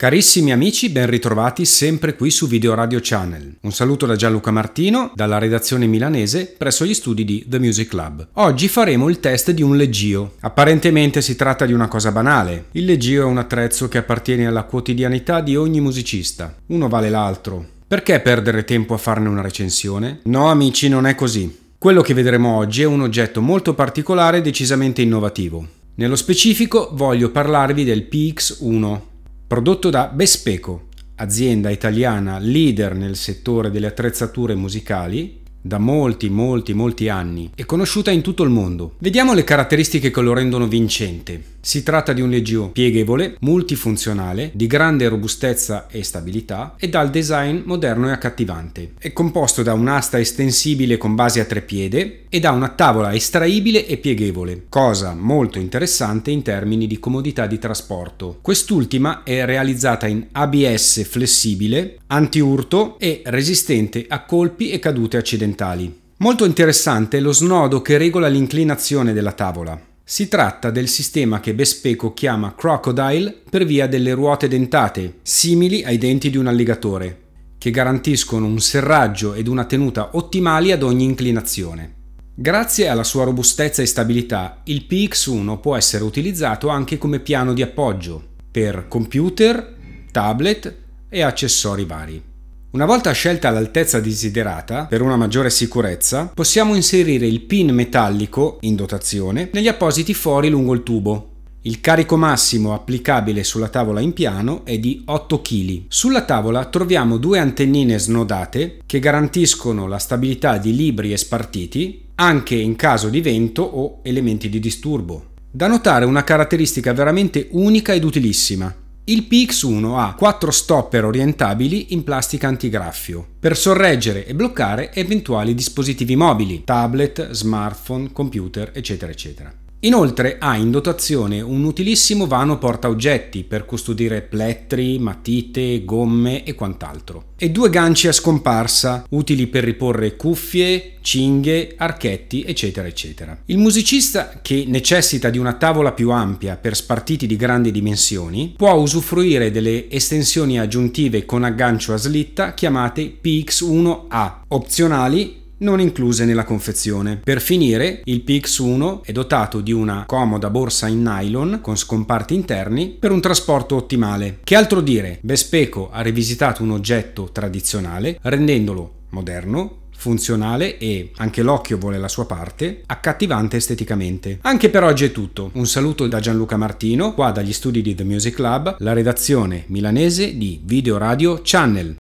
Carissimi amici, ben ritrovati sempre qui su Video Radio Channel. Un saluto da Gianluca Martino, dalla redazione milanese, presso gli studi di The Music Club. Oggi faremo il test di un leggio. Apparentemente si tratta di una cosa banale. Il leggio è un attrezzo che appartiene alla quotidianità di ogni musicista. Uno vale l'altro. Perché perdere tempo a farne una recensione? No amici, non è così. Quello che vedremo oggi è un oggetto molto particolare e decisamente innovativo. Nello specifico voglio parlarvi del PX1, prodotto da Bespeco, azienda italiana leader nel settore delle attrezzature musicali da molti, molti, molti anni e conosciuta in tutto il mondo. Vediamo le caratteristiche che lo rendono vincente. Si tratta di un leggio pieghevole, multifunzionale, di grande robustezza e stabilità e dal design moderno e accattivante. È composto da un'asta estensibile con base a tre piede e da una tavola estraibile e pieghevole, cosa molto interessante in termini di comodità di trasporto. Quest'ultima è realizzata in ABS flessibile, antiurto e resistente a colpi e cadute accidentali. Molto interessante lo snodo che regola l'inclinazione della tavola. Si tratta del sistema che Bespeco chiama crocodile per via delle ruote dentate, simili ai denti di un alligatore, che garantiscono un serraggio ed una tenuta ottimali ad ogni inclinazione. Grazie alla sua robustezza e stabilità, il PX1 può essere utilizzato anche come piano di appoggio per computer, tablet e accessori vari. Una volta scelta l'altezza desiderata, per una maggiore sicurezza, possiamo inserire il pin metallico in dotazione negli appositi fori lungo il tubo. Il carico massimo applicabile sulla tavola in piano è di 8 kg. Sulla tavola troviamo due antennine snodate che garantiscono la stabilità di libri e spartiti anche in caso di vento o elementi di disturbo. Da notare una caratteristica veramente unica ed utilissima, il PX1 ha quattro stopper orientabili in plastica antigraffio per sorreggere e bloccare eventuali dispositivi mobili, tablet, smartphone, computer, eccetera, eccetera. Inoltre ha in dotazione un utilissimo vano portaoggetti per custodire plettri, matite, gomme e quant'altro, e due ganci a scomparsa utili per riporre cuffie, cinghe, archetti, eccetera, eccetera. Il musicista che necessita di una tavola più ampia per spartiti di grandi dimensioni può usufruire delle estensioni aggiuntive con aggancio a slitta chiamate PX1A, opzionali non incluse nella confezione. Per finire, il PX1 è dotato di una comoda borsa in nylon con scomparti interni per un trasporto ottimale. Che altro dire, Bespeco ha rivisitato un oggetto tradizionale rendendolo moderno, funzionale e, anche l'occhio vuole la sua parte, accattivante esteticamente. Anche per oggi è tutto. Un saluto da Gianluca Martino, qua dagli studi di The Music Lab, la redazione milanese di Video Radio Channel.